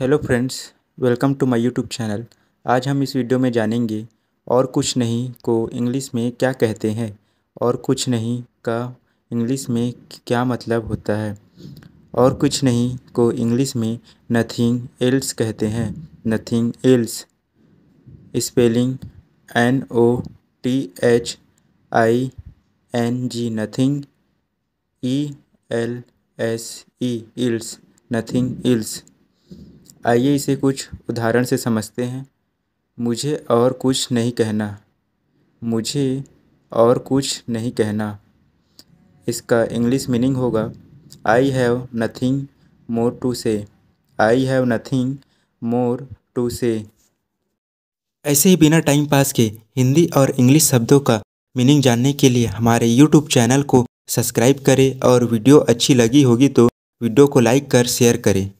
hello friends welcome to my YouTube channel आज हम इस वीडियो में जानेंगे और कुछ नहीं को इंग्लिश में क्या कहते हैं और कुछ नहीं का इंग्लिश में क्या मतलब होता है और कुछ नहीं को इंग्लिश में नथिंग एल्स कहते हैं nothing else spelling N O T H I N G nothing E L S E else nothing else आइए इसे कुछ उदाहरण से समझते हैं मुझे और कुछ नहीं कहना मुझे और कुछ नहीं कहना इसका इंग्लिश मीनिंग होगा I have nothing more to say I have nothing more to say ऐसे ही बिना टाइम पास के हिंदी और इंग्लिश शब्दों का मीनिंग जानने के लिए हमारे यूट्यूब चैनल को सब्सक्राइब करें और वीडियो अच्छी लगी होगी तो वीडियो को लाइक कर शेयर करें